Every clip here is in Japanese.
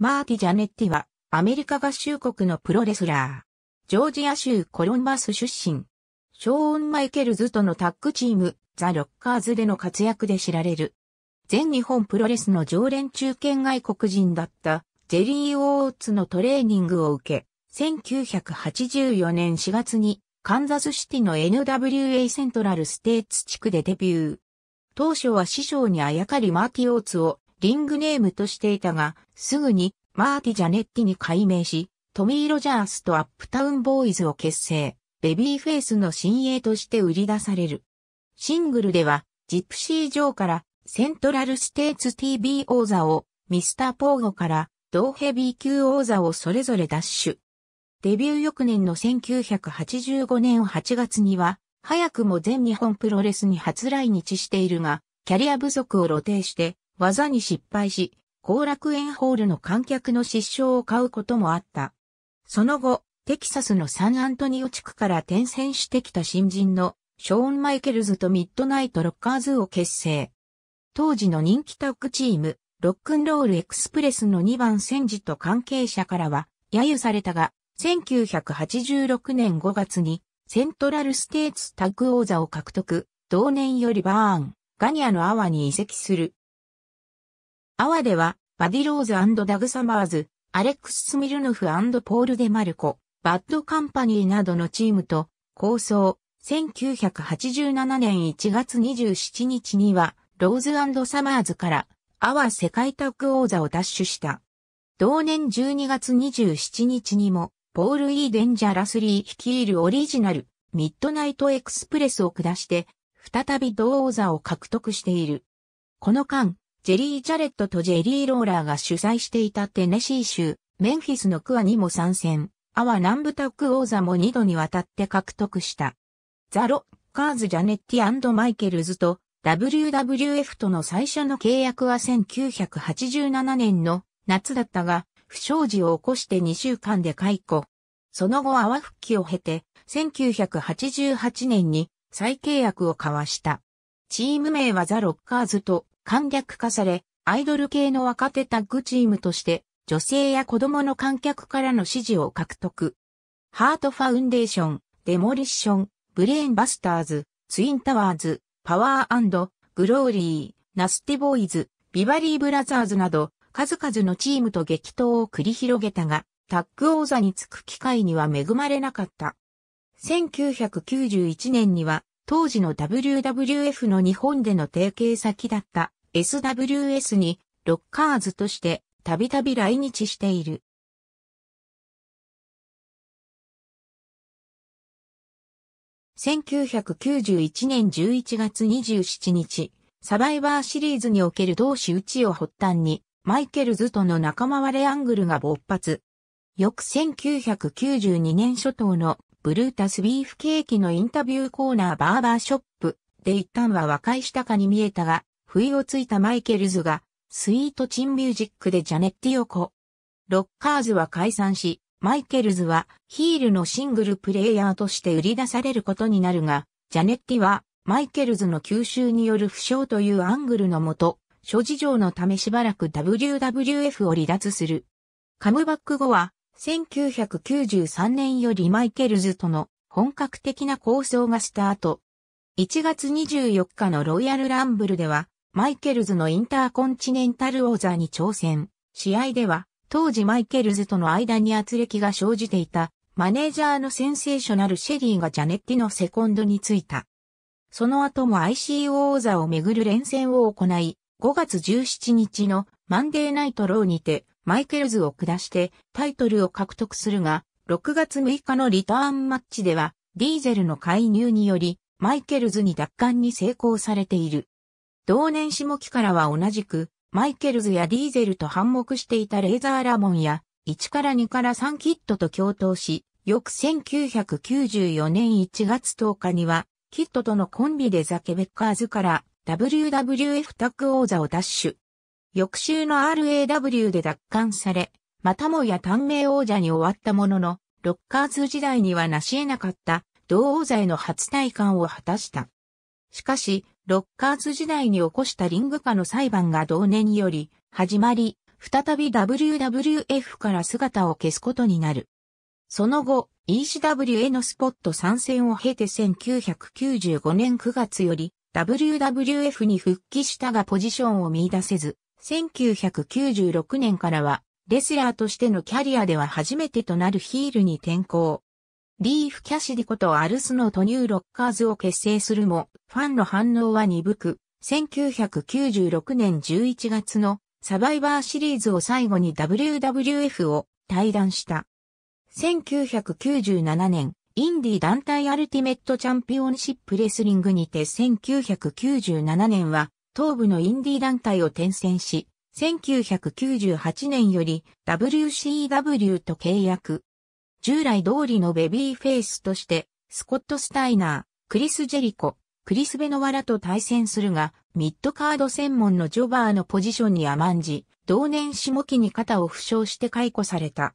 マーティ・ジャネッティは、アメリカ合衆国のプロレスラー。ジョージア州コロンバス出身。ショーン・マイケルズとのタッグチーム、ザ・ロッカーズでの活躍で知られる。全日本プロレスの常連中堅外国人だった、ジェリー・オーツのトレーニングを受け、1984年4月に、カンザスシティの NWA セントラルステーツ地区でデビュー。当初は師匠にあやかりマーティ・オーツをリングネームとしていたが、すぐにマーティ・ジャネッティに改名し、トミー・ロジャースとアップタウン・ボーイズを結成、ベビーフェイスの新鋭として売り出される。シングルでは、ジプシー・ジョーからセントラル・ステーツ TV 王座を、ミスター・ポーゴから同ヘビー級王座をそれぞれ奪取。デビュー翌年の1985年8月には、早くも全日本プロレスに初来日しているが、キャリア不足を露呈して、技に失敗し、後楽園ホールの観客の失笑を買うこともあった。その後、テキサスのサンアントニオ地区から転戦してきた新人のショーン・マイケルズとミッドナイト・ロッカーズを結成。当時の人気タッグチーム、ロックンロールエクスプレスの2番戦時と関係者からは、揶揄されたが、1986年5月に、セントラルステーツタッグ王座を獲得、同年よりバーン、ガニアのアワに移籍する。アワでは、バディローズダグ・サマーズ、アレックス・スミルノフポール・デ・マルコ、バッド・カンパニーなどのチームと、構想、1987年1月27日には、ローズサマーズから、アワ世界タッグ王座を奪取した。同年12月27日にも、ポール・イー・デンジャラスリー率いるオリジナル、ミッドナイト・エクスプレスを下して、再び同王座を獲得している。この間、ジェリー・ジャレットとジェリー・ローラーが主催していたテネシー州、メンフィスのクアにも参戦、アワ南部タック王座も2度にわたって獲得した。ザ・ロッカーズ・ジャネッティマイケルズと WWF との最初の契約は1987年の夏だったが、不祥事を起こして2週間で解雇。その後アワ復帰を経て、1988年に再契約を交わした。チーム名はザ・ロッカーズと簡略化され、アイドル系の若手タッグチームとして、女性や子供の観客からの支持を獲得。ハートファウンデーション、デモリッション、ブレーンバスターズ、ツインタワーズ、パワーグローリー、ナスティボーイズ、ビバリーブラザーズなど、数々のチームと激闘を繰り広げたが、タッグ王座につく機会には恵まれなかった。1991年には当時の WWF の日本での提携先だった SWS にロッカーズとしてたびたび来日している。1991年11月27日、サバイバーシリーズにおける同志打ちを発端に、マイケルズとの仲間割れアングルが勃発。翌1992年初頭のブルータスビーフケーキのインタビューコーナーバーバーショップで一旦は和解したかに見えたが、不意をついたマイケルズが、スイートチンミュージックでジャネッティをこ。ロッカーズは解散し、マイケルズはヒールのシングルプレイヤーとして売り出されることになるが、ジャネッティはマイケルズの吸収による負傷というアングルのもと、諸事情のためしばらく WWF を離脱する。カムバック後は1993年よりマイケルズとの本格的な構想がスタート。1月24日のロイヤルランブルでは、マイケルズのインターコンチネンタル王座に挑戦。試合では、当時マイケルズとの間に圧力が生じていた、マネージャーのセンセーショナルシェリーがジャネッティのセコンドについた。その後も ICO 王座をめぐる連戦を行い、5月17日のマンデーナイトローにてマイケルズを下してタイトルを獲得するが、6月6日のリターンマッチでは、ディーゼルの介入により、マイケルズに奪還に成功されている。同年下期からは同じく、マイケルズやディーゼルと反目していたレーザーラモンや、1から2から3キットと共闘し、翌1994年1月10日には、キットとのコンビでザケベッカーズから WWF タッグ王座を奪取。翌週の RAW で奪還され、またもや短命王者に終わったものの、ロッカーズ時代には成し得なかった同王座への初体感を果たした。しかし、ロッカーズ時代に起こしたリング下の裁判が同年により始まり、再び WWF から姿を消すことになる。その後、ECW へのスポット参戦を経て1995年9月より WWF に復帰したがポジションを見出せず、1996年からは、レスラーとしてのキャリアでは初めてとなるヒールに転向。リーフ・キャシディことアルスのトニュー・ロッカーズを結成するも、ファンの反応は鈍く、1996年11月のサバイバーシリーズを最後に WWF を退団した。1997年、インディ団体アルティメットチャンピオンシップレスリングにて1997年は東部のインディー団体を転戦し、1998年より WCW と契約。従来通りのベビーフェイスとして、スコット・スタイナー、クリス・ジェリコ、クリス・ベノワラと対戦するが、ミッドカード専門のジョバーのポジションに甘んじ、同年下期に肩を負傷して解雇された。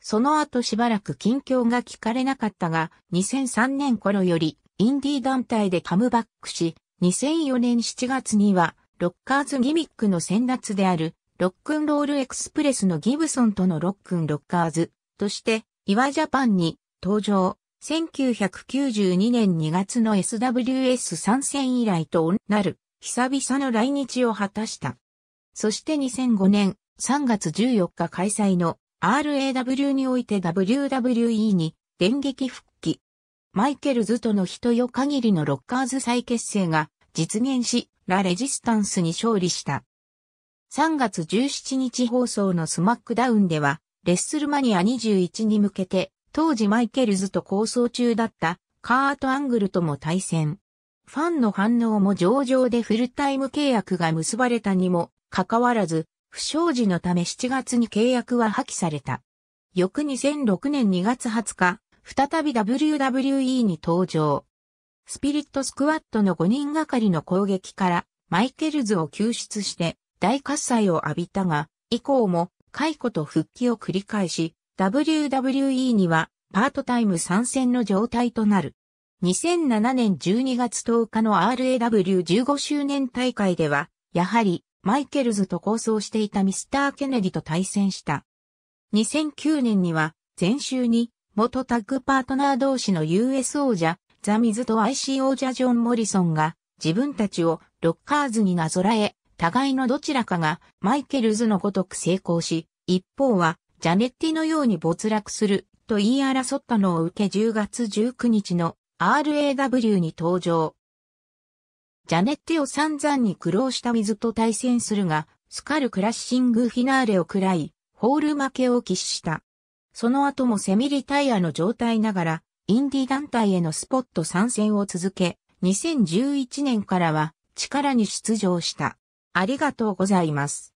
その後しばらく近況が聞かれなかったが、2003年頃よりインディー団体でカムバックし、2004年7月には、ロッカーズギミックの先達である、ロックンロールエクスプレスのギブソンとのロックンロッカーズとして、岩ジャパンに登場。1992年2月の SWS 参戦以来となる、久々の来日を果たした。そして2005年3月14日開催の RAW において WWE に電撃復マイケルズとの人よ限りのロッカーズ再結成が実現し、ラ・レジスタンスに勝利した。3月17日放送のスマックダウンでは、レッスルマニア21に向けて、当時マイケルズと構想中だったカート・アングルとも対戦。ファンの反応も上々でフルタイム契約が結ばれたにもかかわらず、不祥事のため7月に契約は破棄された。翌2006年2月20日、再び WWE に登場。スピリットスクワットの5人がかりの攻撃からマイケルズを救出して大喝采を浴びたが、以降も解雇と復帰を繰り返し、WWE にはパートタイム参戦の状態となる。2007年12月10日の RAW15 周年大会では、やはりマイケルズと構想していたミスター・ケネディと対戦した。2009年には前週に元タッグパートナー同士の US 王者、ザ・ミズと IC 王者ジョン・モリソンが、自分たちをロッカーズになぞらえ、互いのどちらかがマイケルズのごとく成功し、一方はジャネッティのように没落すると言い争ったのを受け10月19日の RAW に登場。ジャネッティを散々に苦労した水と対戦するが、スカルクラッシングフィナーレを喰らい、ホール負けを喫した。その後もセミリタイアの状態ながら、インディ団体へのスポット参戦を続け、2011年からは力に出場した。ありがとうございます。